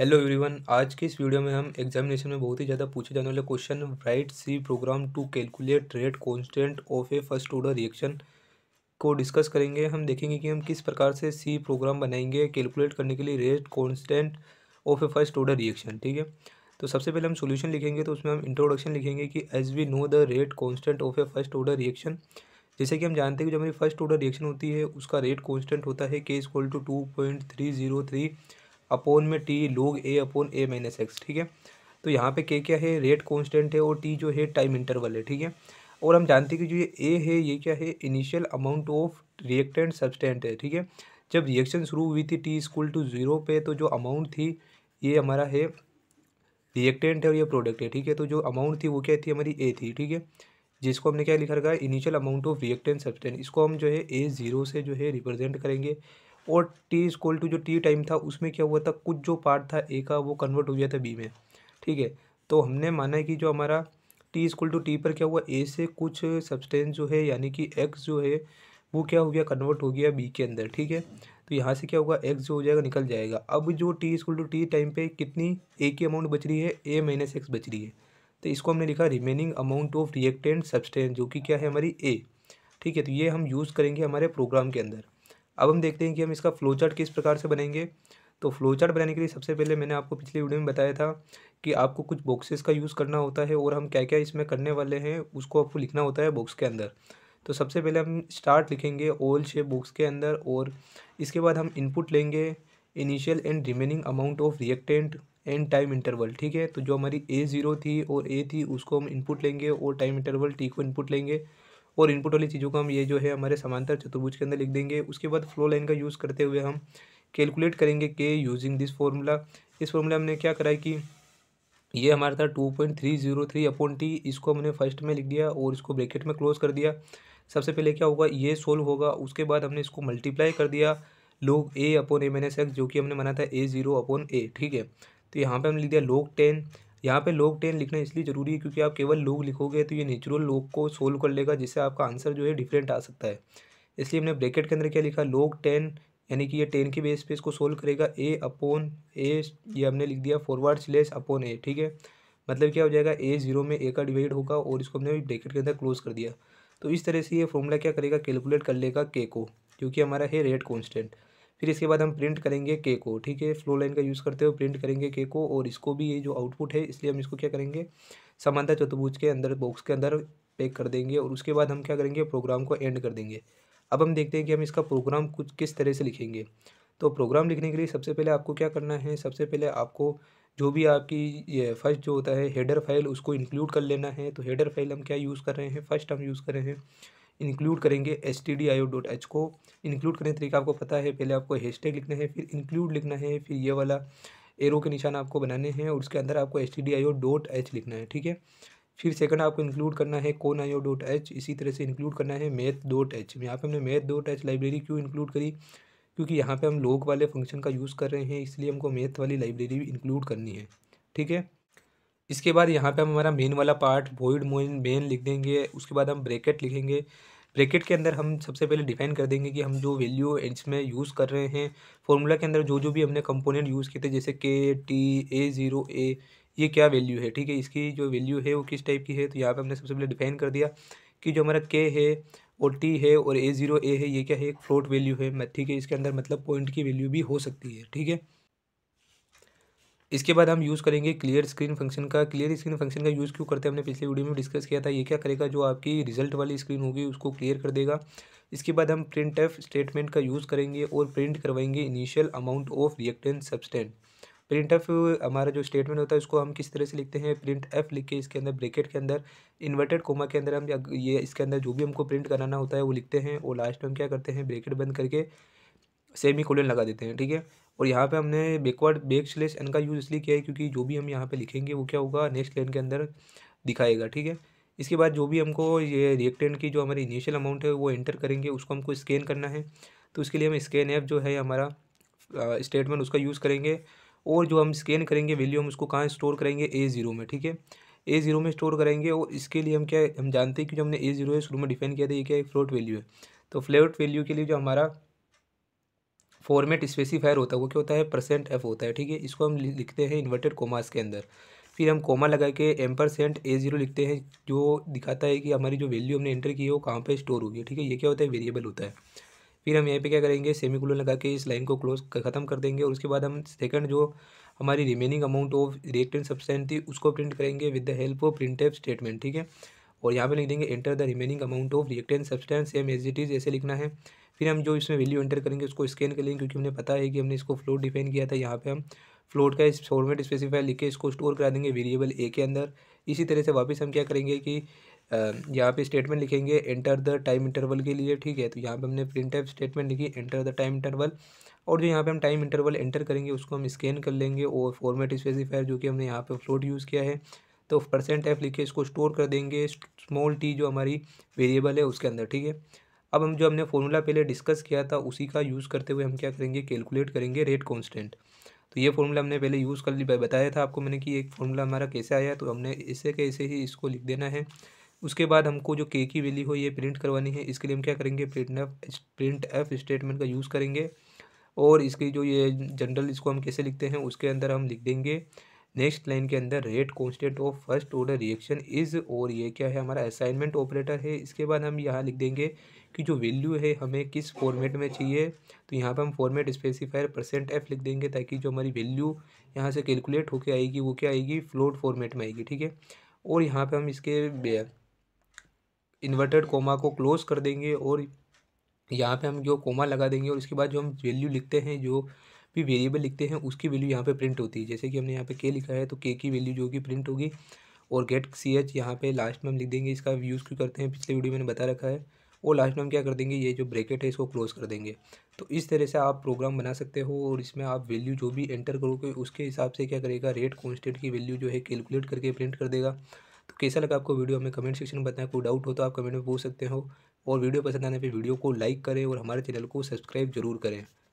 hello everyone आज के इस वीडियो में हम एग्जामिनेशन में बहुत ही ज़्यादा पूछे जाने वाले question write C program to calculate rate constant of a first order reaction को डिस्कस करेंगे हम देखेंगे कि हम किस प्रकार से सी प्रोग्राम बनाएंगे कैलकुलेट करने के लिए rate constant of a first order reaction ठीक है तो सबसे पहले हम सोल्यूशन लिखेंगे तो उसमें हम इंट्रोडक्शन लिखेंगे कि as we know the rate constant of a first order reaction जैसे कि हम जानते हैं कि जो हमारी फर्स्ट ऑर्डर रिएक्शन होती है उसका रेट कॉन्स्टेंट होता है k is two two point three zero three upon में t log a upon a minus x ठीक है तो यहाँ पे के क्या है रेट कॉन्स्टेंट है और टी जो है टाइम इंटरवल है ठीक है और हम जानते हैं कि जो ये ए है ये क्या है initial amount of reactant substance है ठीक है जब रिएक्शन शुरू हुई थी टी स्कूल टू ज़ीरो पे तो जो अमाउंट थी ये हमारा है रिएक्टेंट है और ये प्रोडक्ट है ठीक है तो जो अमाउंट थी वो क्या थी हमारी ए थी ठीक है जिसको हमने क्या लिखा रखा है initial amount of reactant substance इसको हम जो है ए ज़ीरो से जो है रिप्रेजेंट करेंगे और टी स्कोल टू जो टी टाइम था उसमें क्या हुआ था कुछ जो पार्ट था ए का वो कन्वर्ट हो गया था बी में ठीक है तो हमने माना है कि जो हमारा टी स्कोल टू टी पर क्या हुआ ए से कुछ सब्सटेंस जो है यानी कि एक्स जो है वो क्या हो गया कन्वर्ट हो गया बी के अंदर ठीक है तो यहाँ से क्या होगा एक्स जो हो जाएगा निकल जाएगा अब जो t equal to t time पे कितनी ए की अमाउंट बच रही है ए माइनस एक्स बच रही है तो इसको हमने लिखा remaining amount of reactant substance जो कि क्या है हमारी ए ठीक है तो ये हम यूज़ करेंगे हमारे प्रोग्राम के अंदर अब हम देखते हैं कि हम इसका फ्लो चार्ट किस प्रकार से बनाएंगे तो फ्लो चार्ट बनाने के लिए सबसे पहले मैंने आपको पिछले वीडियो में बताया था कि आपको कुछ बॉक्सेस का यूज़ करना होता है और हम क्या क्या इसमें करने वाले हैं उसको आपको लिखना होता है बॉक्स के अंदर तो सबसे पहले हम स्टार्ट लिखेंगे ऑल शेप बॉक्स के अंदर और इसके बाद हम इनपुट लेंगे initial and remaining amount of reactant and time interval ठीक है तो जो हमारी ए ज़ीरो थी और ए थी उसको हम इनपुट लेंगे और टाइम इंटरवल टी को इनपुट लेंगे और इनपुट वाली चीज़ों को हम ये जो है हमारे समांतर चतुर्भुज के अंदर लिख देंगे उसके बाद फ्लो लाइन का यूज़ करते हुए हम कैलकुलेट करेंगे के यूजिंग दिस फॉर्मूला इस फॉर्मूला हमने क्या करा कि ये हमारा था two point three zero three upon t इसको हमने फर्स्ट में लिख दिया और इसको ब्रैकेट में क्लोज कर दिया सबसे पहले क्या होगा ये सोल्व होगा उसके बाद हमने इसको मल्टीप्लाई कर दिया log a upon a minus x जो कि हमने माना था ए जीरो अपॉन ए ठीक है तो यहाँ पे हमने लिख दिया लोग टेन यहाँ पे लोग टेन लिखना इसलिए ज़रूरी है क्योंकि आप केवल लोग लिखोगे तो ये नेचुरल लोग को सोल्व कर लेगा जिससे आपका आंसर जो है डिफरेंट आ सकता है इसलिए हमने ब्रैकेट के अंदर क्या लिखा लोग टेन यानी कि ये टेन के बेस पे इसको सोल्व करेगा ए अपोन ए ये हमने लिख दिया फॉरवर्ड स्लेस अपोन ए ठीक है मतलब क्या हो जाएगा ए जीरो में ए का डिवाइड होगा और इसको हमने ब्रैकेट के अंदर क्लोज कर दिया तो इस तरह से ये फॉर्मूला क्या करेगा कैलकुलेट कर लेगा के को क्योंकि हमारा है रेट कॉन्स्टेंट फिर इसके बाद हम प्रिंट करेंगे के को ठीक है फ्लो लाइन का यूज़ करते हुए प्रिंट करेंगे के को और इसको भी ये जो आउटपुट है इसलिए हम इसको क्या करेंगे समानता चतुर्भुज के अंदर बॉक्स के अंदर पैक कर देंगे और उसके बाद हम क्या करेंगे प्रोग्राम को एंड कर देंगे अब हम देखते हैं कि हम इसका प्रोग्राम कुछ किस तरह से लिखेंगे तो प्रोग्राम लिखने के लिए सबसे पहले आपको क्या करना है सबसे पहले आपको जो भी आपकी ये फर्स्ट जो होता है हेडर फाइल उसको इंक्लूड कर लेना है तो हेडर फाइल हम क्या यूज़ कर रहे हैं फर्स्ट हम यूज़ कर रहे हैं इंक्लूड करेंगे s t d i o dot h को इंक्लूड करने तरीका आपको पता है पहले आपको हैश टैग लिखना है फिर इंक्लूड लिखना है फिर ये वाला एरो के निशान आपको बनाने हैं और उसके अंदर आपको s t d i o dot h लिखना है ठीक है फिर सेकंड आपको इंक्लूड करना है कोन आई ओ डॉट एच इसी तरह से इंक्लूड करना है मैथ डॉट एच यहाँ पे हमने मैथ डॉट एच लाइब्रेरी क्यों इंक्लूड करी क्योंकि यहाँ पे हम लोग वाले फंक्शन का यूज़ कर रहे हैं इसलिए हमको मैथ वाली लाइब्रेरी भी इंक्लूड करनी है ठीक है इसके बाद यहाँ पे हम हमारा मेन वाला पार्ट वोइड मेन लिख देंगे उसके बाद हम ब्रेकेट लिखेंगे ब्रैकेट के अंदर हम सबसे पहले डिफाइन कर देंगे कि हम जो वैल्यू में यूज़ कर रहे हैं फॉर्मूला के अंदर जो जो भी हमने कंपोनेंट यूज़ किए थे जैसे के टी ए ज़ीरो ए ये क्या वैल्यू है ठीक है इसकी जो वैल्यू है वो किस टाइप की है तो यहाँ पर हमने सबसे पहले डिफाइन कर दिया कि जो हमारा के है और टी है और ए ज़ीरो ए है ये क्या है एक फ्लोट वैल्यू है ठीक है इसके अंदर मतलब पॉइंट की वैल्यू भी हो सकती है ठीक है इसके बाद हम यूज़ करेंगे क्लियर स्क्रीन फंक्शन का क्लियर स्क्रीन फंक्शन का यूज़ क्यों करते हैं हमने पिछले वीडियो में डिस्कस किया था ये क्या करेगा जो आपकी रिजल्ट वाली स्क्रीन होगी उसको क्लियर कर देगा इसके बाद हम प्रिंट एफ स्टेटमेंट का यूज़ करेंगे और प्रिंट करवाएंगे initial amount of reactant substance print f हमारा जो स्टेटमेंट होता है उसको हम किस तरह से लिखते हैं प्रिंट एफ लिख के इसके अंदर ब्रेकेट के अंदर इन्वर्टेड कोमा के अंदर हम ये इसके अंदर जो भी हमको प्रिंट कराना होता है वो लिखते हैं और लास्ट में हम क्या करते हैं ब्रेकेट बंद करके सेमी कोलन लगा देते हैं ठीक है और यहाँ पे हमने बैकवर्ड बैक स्लेस एन का यूज़ इसलिए किया है क्योंकि जो भी हम यहाँ पे लिखेंगे वो क्या होगा नेक्स्ट लाइन के अंदर दिखाएगा ठीक है इसके बाद जो भी हमको ये रिएक्टेंट की जो हमारी इनिशियल अमाउंट है वो एंटर करेंगे उसको हमको स्कैन करना है तो उसके लिए हम स्कैन ऐप जो है हमारा स्टेटमेंट उसका यूज़ करेंगे और जो हम स्कैन करेंगे वैल्यू हम उसको कहाँ स्टोर करेंगे ए ज़ीरो में ठीक है ए ज़ीरो में स्टोर करेंगे और इसके लिए हम क्या हम जानते हैं कि जो हमने ए ज़ीरो है शुरू में डिफाइन किया था ये क्या एक फ्लोट वैल्यू है तो फ्लोट वैल्यू के लिए जो हमारा फॉर्मेट स्पेसिफायर होता है वो क्या होता है परसेंट एफ होता है ठीक है इसको हम लिखते हैं इन्वर्टेड कोमास के अंदर फिर हम कोमा लगा के एम परसेंट ए जीरो लिखते हैं जो दिखाता है कि हमारी जो वैल्यू हमने एंटर की है वो कहाँ पे स्टोर होगी ठीक है ये क्या होता है वेरिएबल होता है फिर हम यहाँ पे क्या करेंगे सेमी कुलन लगा के इस लाइन को क्लोज खत्म कर देंगे और उसके बाद हम सेकंड जो हमारी remaining amount of reactant substance थी उसको प्रिंट करेंगे with the help of print statement ठीक है और यहाँ पे लिख देंगे enter the remaining amount of reactant substance same as it is ऐसे लिखना है फिर हम जो इसमें वैल्यू एंटर करेंगे उसको स्कैन कर लेंगे क्योंकि हमने पता है कि हमने इसको फ्लोट डिफाइन किया था यहाँ पे हम फ्लोट का इस फॉर्मेट स्पेसिफाई लिख के इसको स्टोर करा देंगे वेरिएबल ए के अंदर इसी तरह से वापस हम क्या करेंगे कि यहाँ पे स्टेटमेंट लिखेंगे एंटर द टाइम इंटरवल के लिए ठीक है तो यहाँ पे हमने प्रिंट टाइप स्टेटमेंट लिखी एंटर द टाइम इंटरवल और जो यहाँ पे हम टाइम इंटरवल एंटर करेंगे उसको हम स्कैन कर लेंगे और फॉर्मेट स्पेसिफायर जो कि हमने यहाँ पे फ्लोट यूज़ किया है तो परसेंट एफ लिखे इसको स्टोर कर देंगे स्मॉल टी जो हमारी वेरिएबल है उसके अंदर ठीक है अब हम जो हमने फॉर्मूला पहले डिस्कस किया था उसी का यूज़ करते हुए हम क्या करेंगे कैलकुलेट करेंगे रेट कॉन्स्टेंट तो ये फॉर्मूला हमने पहले यूज़ कर बताया था आपको मैंने कि एक फॉर्मूला हमारा कैसे आया तो हमने इसे कैसे ही इसको लिख देना है उसके बाद हमको जो के की वैल्यू हो ये प्रिंट करवानी है इसके लिए हम क्या करेंगे print f print f statement का यूज़ करेंगे और इसकी जो ये जनरल इसको हम कैसे लिखते हैं उसके अंदर हम लिख देंगे नेक्स्ट लाइन के अंदर rate constant of first order reaction is और ये क्या है हमारा असाइनमेंट ऑपरेटर है इसके बाद हम यहाँ लिख देंगे कि जो वैल्यू है हमें किस फॉर्मेट में चाहिए तो यहाँ पर हम फॉर्मेट स्पेसिफायर परसेंट एफ लिख देंगे ताकि जो हमारी वैल्यू यहाँ से कैलकुलेट होकर आएगी वो क्या आएगी फ्लोट फॉर्मेट में आएगी ठीक है और यहाँ पर हम इसके इन्वर्टेड कोमा को क्लोज कर देंगे और यहाँ पर हम जो कोमा लगा देंगे और इसके बाद जो हम वैल्यू लिखते हैं जो भी वेरिएबल लिखते हैं उसकी वैल्यू यहाँ पे प्रिंट होती है जैसे कि हमने यहाँ पे के लिखा है तो के की वैल्यू जो होगी प्रिंट होगी और गेट सी एच यहाँ पर लास्ट में हम लिख देंगे इसका यूज़ क्यों करते हैं पिछले वीडियो मैंने बता रखा है और लास्ट में हम क्या कर देंगे ये जो ब्रैकेट है इसको क्लोज कर देंगे तो इस तरह से आप प्रोग्राम बना सकते हो और इसमें आप वैल्यू जो भी एंटर करोगे उसके हिसाब से क्या करेगा रेट कॉन्स्टेंट की वैल्यू जो है कैलकुलेट करके प्रिंट कर देगा तो कैसा लगा आपको वीडियो हमें कमेंट सेक्शन में बताएं कोई डाउट हो तो आप कमेंट में पूछ सकते हो और वीडियो पसंद आने पर वीडियो को लाइक करें और हमारे चैनल को सब्सक्राइब जरूर करें